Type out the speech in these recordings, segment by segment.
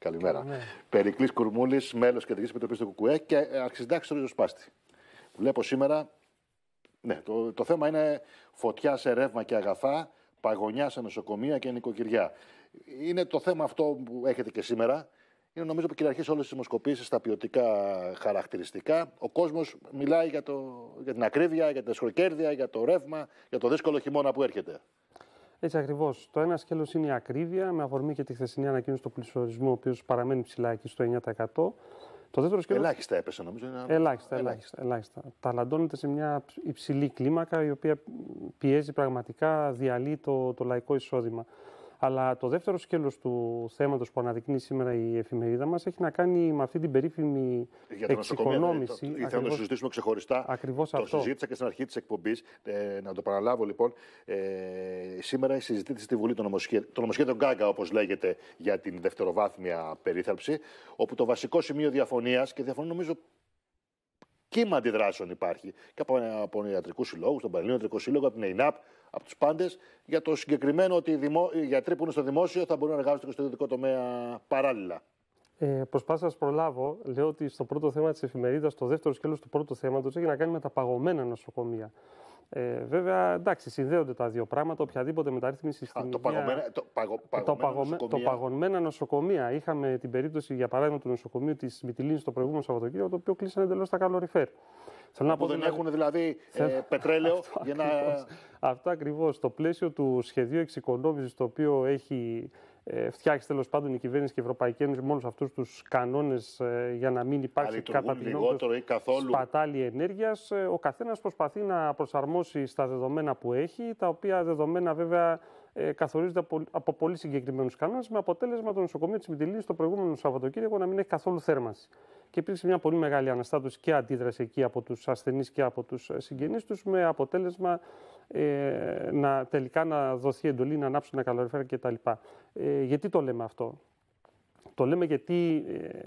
Καλημέρα. Ναι. Περικλής Κουρμούλης, μέλος Κεντρική Επιτροπής του ΚΚΕ και ε, αρχισυντάξης του Ριζοσπάστη. Βλέπω σήμερα. Ναι, το, το θέμα είναι φωτιά σε ρεύμα και αγαθά, παγωνιά σε νοσοκομεία και νοικοκυριά. Είναι το θέμα αυτό που έχετε και σήμερα. Είναι νομίζω που κυριαρχεί όλες τις δημοσκοπήσεις στα ποιοτικά χαρακτηριστικά. Ο κόσμος μιλάει για, το, για την ακρίβεια, για τα σχολικέρδια, για το ρεύμα, για το δύσκολο χειμώνα που έρχεται. Έτσι ακριβώς. Το ένα σκέλος είναι η ακρίβεια, με αφορμή και τη χθεσινή ανακοίνωση του πληθωρισμού, ο οποίος παραμένει ψηλά εκεί στο 9%. Το δεύτερο σκέλος... Ελάχιστα έπεσε νομίζω. Είναι... Ελάχιστα, ελάχιστα, ελάχιστα. Ταλαντώνεται σε μια υψηλή κλίμακα η οποία πιέζει πραγματικά, διαλύει το, το λαϊκό εισόδημα. Αλλά το δεύτερο σκέλος του θέματος που αναδεικνύει σήμερα η εφημερίδα μας έχει να κάνει με αυτή την περίφημη Για το δηλαδή, εξοικονόμηση. Ήθελα να το συζητήσουμε ξεχωριστά. Ακριβώς το αυτό. συζήτησα και στην αρχή της εκπομπής. Ε, να το παραλάβω λοιπόν. Ε, σήμερα συζητήτηση στη Βουλή το νομοσχέδιο, το Γκάγκα, όπως λέγεται, για την δευτεροβάθμια περίθαλψη, όπου το βασικό σημείο διαφωνίας και διαφωνώ νομίζω κύμα αντιδράσεων υπάρχει και από, από ιατρικούς συλλόγους, τον Πανελλήνιο Ιατρικό Σύλλογο, από την ΕΙΝΑΠ, από τους πάντες για το συγκεκριμένο ότι οι, δημο... γιατροί που είναι στο δημόσιο θα μπορούν να εργάζονται και στο ιδιωτικό τομέα παράλληλα. Ε, Προσπάθησα να σας προλάβω. Λέω ότι στο πρώτο θέμα της εφημερίδας, το δεύτερο σκέλος του πρώτου θέματος έχει να κάνει με τα παγωμένα νοσοκομεία. Ε, βέβαια, εντάξει, συνδέονται τα δύο πράγματα. Οποιαδήποτε μεταρρύθμιση στην. Α, το παγωμένα, παγω, το, νοσοκομεία. το παγωμένα νοσοκομεία. Είχαμε την περίπτωση, για παράδειγμα, του νοσοκομείου της Μιτιλίνη το προηγούμενο Σαββατοκύριακο, το οποίο κλείσανε εντελώς τα καλοριφέρ. Θέλω να πω, δεν έχουν δηλαδή ε, πετρέλαιο αυτό για να. Αυτό ακριβώς. Στο πλαίσιο του σχεδίου εξοικονόμησης, το οποίο έχει ε, φτιάξει τέλος πάντων η κυβέρνηση και η Ευρωπαϊκή Ένωση με όλους αυτούς τους κανόνες ε, για να μην υπάρξει κατά την σπατάλη ενέργειας, ο καθένας προσπαθεί να προσαρμόσει στα δεδομένα που έχει, τα οποία δεδομένα βέβαια καθορίζονται καθορίζεται από, πολύ συγκεκριμένους κανόνες, με αποτέλεσμα το νοσοκομείο της Μιτιλίνη το προηγούμενο Σαββατοκύριακο να μην έχει καθόλου θέρμανση και υπήρξε μια πολύ μεγάλη αναστάτωση και αντίδραση εκεί από τους ασθενείς και από τους ε, συγγενείς τους με αποτέλεσμα ε, να, τελικά να δοθεί εντολή να ανάψουν ένα καλοριφέρα κτλ. Ε, γιατί το λέμε αυτό. Το λέμε γιατί ε,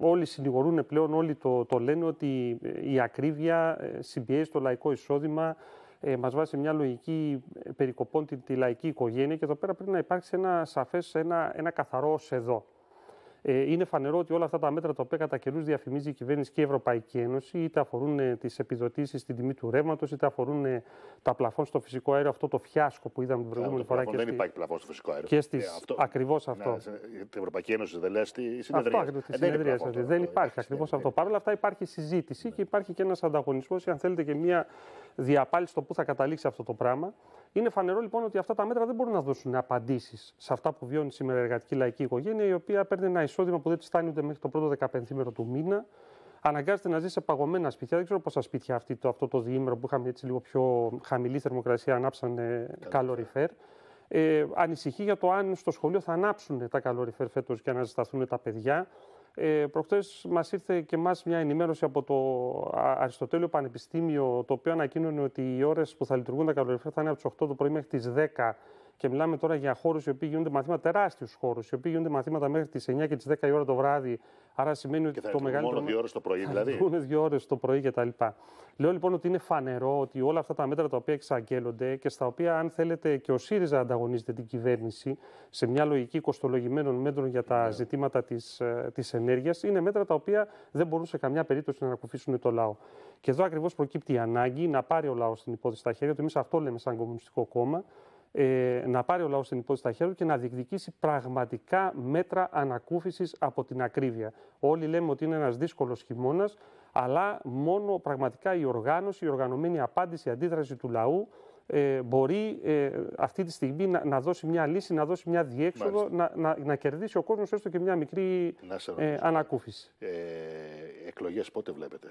όλοι συνηγορούν πλέον, όλοι το, το λένε ότι ε, η ακρίβεια συμπιέζει το λαϊκό εισόδημα, ε, μας βάζει μια λογική περικοπών τη, τη λαϊκή οικογένεια και εδώ πέρα πρέπει να υπάρξει ένα σαφές, ένα, ένα καθαρό εδώ. Ε, είναι φανερό ότι όλα αυτά τα μέτρα τα οποία κατά καιρούς διαφημίζει η κυβέρνηση και η Ευρωπαϊκή Ένωση, είτε αφορούν ε, τις επιδοτήσεις στην τιμή του ρεύματος, είτε αφορούν ε, τα πλαφόν στο φυσικό αέριο, αυτό το φιάσκο που είδαμε την προηγούμενη φορά. Και δεν υπάρχει πλαφόν στο φυσικό αέριο. Και στις... Ε, αυτό... Ακριβώς αυτό. Ναι, Ευρωπαϊκή Ένωση δεν λέει στη συνεδρία. Αυτό, ε, δεν, συνεδρία, δεν υπάρχει ακριβώς ναι, αυτό. Ναι. Παρ' όλα αυτά υπάρχει συζήτηση και υπάρχει και ένας ανταγωνισμός, αν θέλετε, και μια στο πού θα καταλήξει αυτό το πράγμα. Είναι φανερό λοιπόν ότι αυτά τα μέτρα δεν μπορούν να δώσουν απαντήσεις σε αυτά που βιώνει σήμερα η εργατική λαϊκή οικογένεια, η οποία παίρνει ένα εισόδημα που δεν της φτάνει ούτε μέχρι το πρώτο 15 μέρο του μήνα. Αναγκάζεται να ζει σε παγωμένα σπίτια. Δεν ξέρω πόσα σπίτια αυτή, το, αυτό το διήμερο που είχαμε έτσι λίγο πιο χαμηλή θερμοκρασία ανάψανε καλοριφέρ. Ε, ανησυχεί για το αν στο σχολείο θα ανάψουν τα καλοριφέρ φέτος και ζεσταθούν τα παιδιά. Ε, Προχτέ μας ήρθε και μας μια ενημέρωση από το Αριστοτέλειο Πανεπιστήμιο, το οποίο ανακοίνωνε ότι οι ώρες που θα λειτουργούν τα καλοριφέρ θα είναι από τις 8 το πρωί μέχρι τις 10 και μιλάμε τώρα για χώρους οι οποίοι γίνονται μαθήματα, τεράστιους χώρους, οι οποίοι γίνονται μαθήματα μέχρι τις 9 και τις 10 η ώρα το βράδυ. Άρα σημαίνει ότι θα το μεγάλο Μόνο δύο ώρες το πρωί, δηλαδή. Μόνο δύο ώρες το πρωί κτλ. Λέω λοιπόν ότι είναι φανερό ότι όλα αυτά τα μέτρα τα οποία εξαγγέλλονται και στα οποία, αν θέλετε, και ο ΣΥΡΙΖΑ ανταγωνίζεται την κυβέρνηση σε μια λογική κοστολογημένων μέτρων για τα yeah. Ναι. ζητήματα της ε, ενέργειας, είναι μέτρα τα οποία δεν μπορούν σε καμιά περίπτωση να ανακουφίσουν το λαό. Και εδώ ακριβώς προκύπτει η ανάγκη να πάρει ο λαός την υπόθεση στα χέρια του. Εμείς αυτό λέμε σαν Κομμουνιστικό Κόμμα ε, να πάρει ο λαός την υπόθεση στα χέρια του και να διεκδικήσει πραγματικά μέτρα ανακούφισης από την ακρίβεια. Όλοι λέμε ότι είναι ένας δύσκολος χειμώνας, αλλά μόνο πραγματικά η οργάνωση, η οργανωμένη απάντηση, η αντίδραση του λαού ε, μπορεί ε, αυτή τη στιγμή να, δώσει μια λύση, να δώσει μια διέξοδο, να, να, να, κερδίσει ο κόσμος έστω και μια μικρή ε, ανακούφιση. Ε, εκλογές πότε βλέπετε.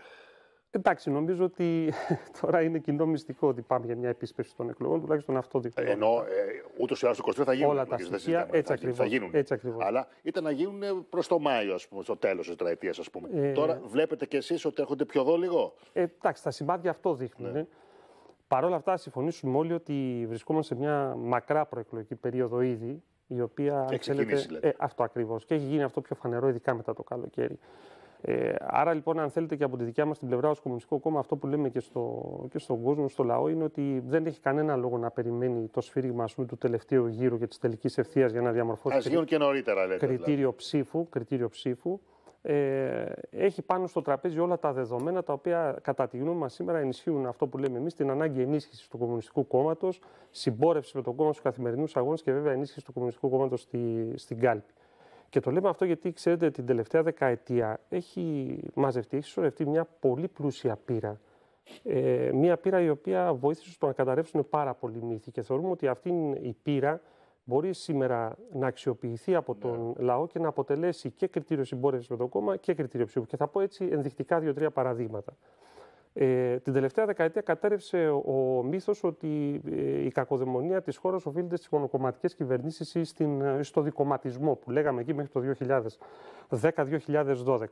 Εντάξει, νομίζω ότι τώρα είναι κοινό μυστικό ότι πάμε για μια επίσπευση των εκλογών, τουλάχιστον αυτό δείχνει. Ενώ ε, ε ούτως ή άλλως το 23 θα γίνουν. Όλα τα στοιχεία έτσι ακριβώ. Έτσι ακριβώς. Αλλά ήταν να γίνουν ε, προς το Μάιο, ας πούμε, στο τέλος της Τραετία, ας πούμε. Ε, τώρα βλέπετε κι εσείς ότι έρχονται πιο λίγο. Ε, εντάξει, τα σημάδια αυτό δείχνουν. Ναι. Παρ' όλα αυτά, συμφωνήσουμε όλοι ότι βρισκόμαστε σε μια μακρά προεκλογική περίοδο ήδη, η οποία. Έχει αυτό ακριβώς. Και έχει γίνει αυτό πιο φανερό, ειδικά μετά το καλοκαίρι. Ε, άρα λοιπόν, αν θέλετε και από τη δικιά μας την πλευρά, ως Κομμουνιστικό Κόμμα, αυτό που λέμε και, στο, και στον κόσμο, στο λαό, είναι ότι δεν έχει κανένα λόγο να περιμένει το σφύριγμα του τελευταίου γύρου και της τελικής ευθείας για να διαμορφώσει. Ας γίνουν και νωρίτερα, λέτε. Δηλαδή. Κριτήριο, ψήφου, κριτήριο ψήφου. Ε, έχει πάνω στο τραπέζι όλα τα δεδομένα τα οποία, κατά τη γνώμη μας, σήμερα ενισχύουν αυτό που λέμε εμείς, την ανάγκη ενίσχυσης του Κομμουνιστικού Κόμματος, συμπόρευσης με τον κόμμα στους καθημερινούς αγώνες και βέβαια ενίσχυσης του Κομμουνιστικού Κόμματος στη, στην κάλπη. Και το λέμε αυτό γιατί ξέρετε την τελευταία δεκαετία έχει μαζευτεί, έχει σωρευτεί μια πολύ πλούσια πείρα. Ε, μια πείρα η οποία βοήθησε στο να καταρρεύσουν πάρα πολλοί μύθοι και θεωρούμε ότι αυτή η πείρα μπορεί σήμερα να αξιοποιηθεί από τον ναι. λαό και να αποτελέσει και κριτήριο συμπόρευσης με το κόμμα και κριτήριο ψήφου. Και θα πω έτσι ενδεικτικά δύο-τρία παραδείγματα. Ε, την τελευταία δεκαετία κατέρευσε ο μύθος ότι ε, η κακοδαιμονία της χώρας οφείλεται στις μονοκομματικές κυβερνήσεις ή ε, στο δικοματισμό που λέγαμε εκεί μέχρι το 2010-2012.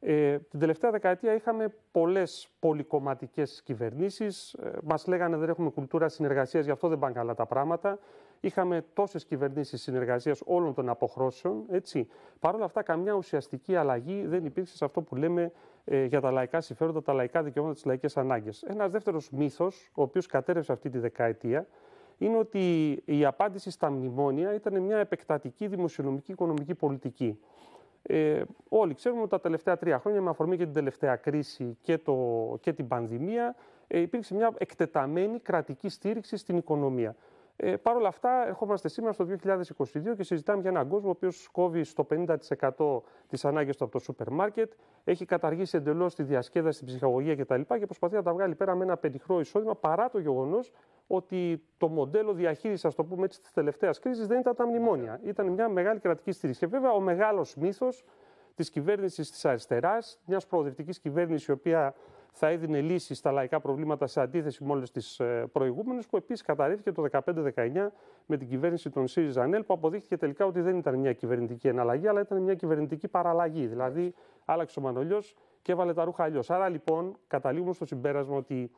Ε, την τελευταία δεκαετία είχαμε πολλές πολυκομματικές κυβερνήσεις. Ε, μας λέγανε δεν έχουμε κουλτούρα συνεργασίας, γι' αυτό δεν πάνε καλά τα πράγματα. Είχαμε τόσες κυβερνήσεις συνεργασίας όλων των αποχρώσεων. Έτσι. Παρ' όλα αυτά, καμιά ουσιαστική αλλαγή δεν υπήρξε σε αυτό που λέμε ε, για τα λαϊκά συμφέροντα, τα λαϊκά δικαιώματα, τις λαϊκές ανάγκες. Ένας δεύτερος μύθος, ο οποίος κατέρευσε αυτή τη δεκαετία, είναι ότι η απάντηση στα μνημόνια ήταν μια επεκτατική δημοσιονομική οικονομική πολιτική. Ε, όλοι ξέρουμε ότι τα τελευταία τρία χρόνια, με αφορμή και την τελευταία κρίση και, το, και την πανδημία, ε, υπήρξε μια εκτεταμένη κρατική στήριξη στην οικονομία. Ε, Παρ' όλα αυτά, ερχόμαστε σήμερα στο 2022 και συζητάμε για έναν κόσμο ο οποίος κόβει στο 50% τις ανάγκες του από το σούπερ μάρκετ, έχει καταργήσει εντελώς τη διασκέδαση, την ψυχαγωγία κτλ. και προσπαθεί να τα βγάλει πέρα με ένα πεντυχρό εισόδημα παρά το γεγονός ότι το μοντέλο διαχείρισης, ας το πούμε έτσι, της τελευταίας κρίσης δεν ήταν τα μνημόνια. Ναι. Ήταν μια μεγάλη κρατική στήριξη. Και βέβαια, ο μεγάλος μύθος της κυβέρνησης της αριστεράς, μιας προοδευτικής κυβέρνησης η οποία θα έδινε λύσεις στα λαϊκά προβλήματα σε αντίθεση με όλες τις ε, προηγούμενες, που επίσης καταρρίφθηκε το 2015 19 με την κυβέρνηση των ΣΥΡΙΖΑΝΕΛ, που αποδείχθηκε τελικά ότι δεν ήταν μια κυβερνητική εναλλαγή, αλλά ήταν μια κυβερνητική παραλλαγή. Δηλαδή, άλλαξε ο Μανολιός και έβαλε τα ρούχα αλλιώς. Άρα λοιπόν, καταλήγουμε στο συμπέρασμα ότι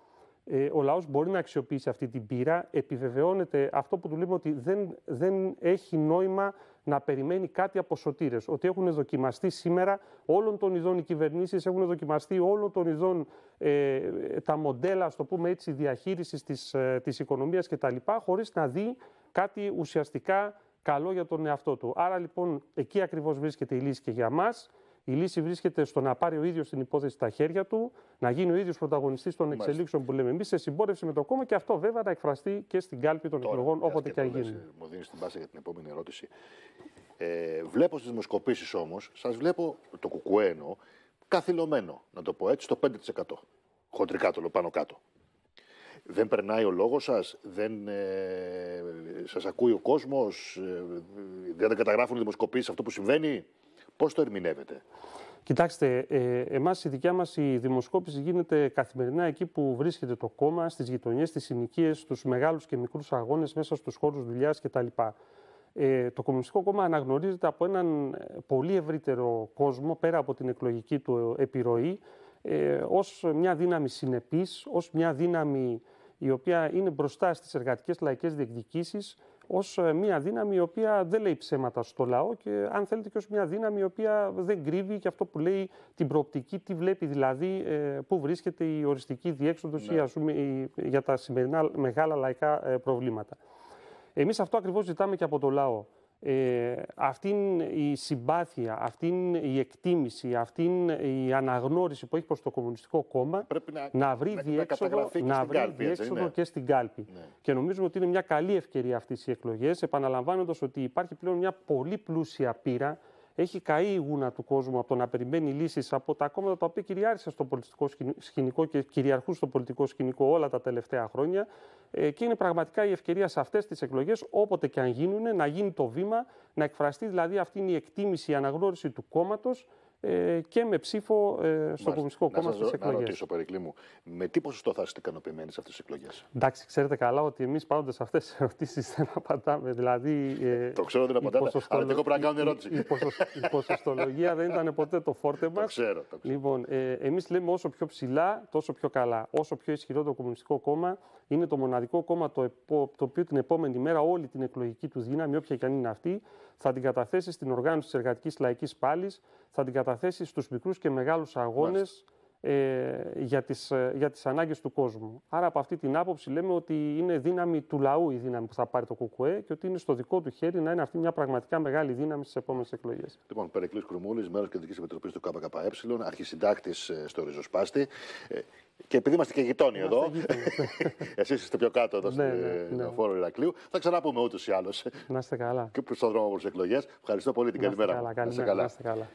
ε, ο λαός μπορεί να αξιοποιήσει αυτή την πείρα. Επιβεβαιώνεται αυτό που του λέμε ότι δεν, δεν έχει νόημα να περιμένει κάτι από σωτήρες. Ότι έχουν δοκιμαστεί σήμερα όλων των ειδών οι κυβερνήσεις, έχουν δοκιμαστεί όλων των ειδών ε, τα μοντέλα, ας το πούμε έτσι, διαχείρισης της ε, οικονομίας και οικονομίας κτλ. χωρίς να δει κάτι ουσιαστικά καλό για τον εαυτό του. Άρα λοιπόν εκεί ακριβώς βρίσκεται η λύση και για μας η λύση βρίσκεται στο να πάρει ο ίδιος την υπόθεση στα χέρια του, να γίνει ο ίδιος πρωταγωνιστής των Μάλιστα. εξελίξεων που λέμε εμείς, σε συμπόρευση με το κόμμα και αυτό βέβαια να εκφραστεί και στην κάλπη των εκλογών όποτε και αν γίνει. Ε, μου δίνεις την πάση για την επόμενη ερώτηση. Ε, βλέπω στις δημοσκοπήσεις όμως, σας βλέπω το κουκουένο καθυλωμένο, να το πω έτσι, στο 5%. Χοντρικά το πάνω κάτω. Δεν περνάει ο λόγος σας, δεν ε, σας ακούει ο κόσμος, ε, δεν καταγράφουν οι αυτό που συμβαίνει. Πώς το ερμηνεύετε. Κοιτάξτε, ε, εμάς η δικιά μας η δημοσκόπηση γίνεται καθημερινά εκεί που βρίσκεται το κόμμα, στις γειτονιές, στις συνοικίες, στους μεγάλους και μικρούς αγώνες, μέσα στους χώρους δουλειάς κτλ. Ε, το Κομμουνιστικό Κόμμα αναγνωρίζεται από έναν ε, πολύ ευρύτερο κόσμο, πέρα από την εκλογική του επιρροή, ε, ως μια δύναμη συνεπής, ως μια δύναμη η οποία είναι μπροστά στις εργατικές λαϊκές διεκδικήσεις, Ως ε, μια δύναμη η οποία δεν λέει ψέματα στο λαό και αν θέλετε και ως μια δύναμη η οποία δεν κρύβει και αυτό που λέει την προοπτική, τι βλέπει δηλαδή, ε, πού βρίσκεται η οριστική διέξοδος ναι. για τα σημερινά μεγάλα λαϊκά ε, προβλήματα. Εμείς αυτό ακριβώς ζητάμε και από το λαό ε, αυτήν η συμπάθεια, αυτήν η εκτίμηση, αυτήν η αναγνώριση που έχει προς το Κομμουνιστικό Κόμμα Πρέπει να, βρει διέξοδο, να, και, βρει και στην κάλπη. Ναι. Και νομίζουμε ότι είναι μια καλή ευκαιρία αυτής οι εκλογές, επαναλαμβάνοντας ότι υπάρχει πλέον μια πολύ πλούσια πείρα έχει καεί η γούνα του κόσμου από το να περιμένει λύσεις από τα κόμματα τα οποία κυριάρχησαν στο πολιτικό σκηνικό και κυριαρχούν στο πολιτικό σκηνικό όλα τα τελευταία χρόνια. Ε, και είναι πραγματικά η ευκαιρία σε αυτές τις εκλογές, όποτε και αν γίνουν, να γίνει το βήμα, να εκφραστεί δηλαδή αυτή είναι η εκτίμηση, η αναγνώριση του κόμματος ε, και με ψήφο ε, στο Κομμουνιστικό Κόμμα στι εκλογέ. Να ρωτήσω, Περικλή μου, με τι ποσοστό θα είστε ικανοποιημένοι σε αυτές τις εκλογές. Εντάξει, ξέρετε καλά ότι εμείς πάντοτε σε αυτές τις ερωτήσεις δεν απαντάμε. Δηλαδή, ε, το ξέρω ότι δεν απαντάτε, ποσοστολο... αλλά δεν έχω πρέπει να κάνω ερώτηση. Η, η, η ποσοστολογία δεν ήταν ποτέ το φόρτε μας. ξέρω. Λοιπόν, ε, εμείς λέμε όσο πιο ψηλά, τόσο πιο καλά. Όσο πιο ισχυρό το Κομμουνιστικό Κόμμα είναι το μοναδικό κόμμα το, επο... το οποίο την επόμενη μέρα όλη την εκλογική τους δύναμη, όποια και αν είναι αυτή, θα την καταθέσει στην οργάνωση της Εργατικής Λαϊκής Πάλης θα την καταθέσει στους μικρούς και μεγάλους αγώνες ε, για, τις, ε, για τις ανάγκες του κόσμου. Άρα από αυτή την άποψη λέμε ότι είναι δύναμη του λαού η δύναμη που θα πάρει το ΚΚΕ και ότι είναι στο δικό του χέρι να είναι αυτή μια πραγματικά μεγάλη δύναμη στις επόμενες εκλογές. Λοιπόν, Περικλής Κρουμούλης, μέλος Κεντρικής Επιτροπής του ΚΚΕ, αρχισυντάκτης ε, στο Ριζοσπάστη. Ε, και επειδή είμαστε και γειτόνιοι εδώ, εσείς είστε πιο κάτω εδώ ναι, στην ναι, ναι. Ηρακλείου, θα ξαναπούμε ούτως ή άλλως. Να καλά. Και προς τον δρόμο προς εκλογές. Ευχαριστώ πολύ την καλημέρα. Να είστε καλά.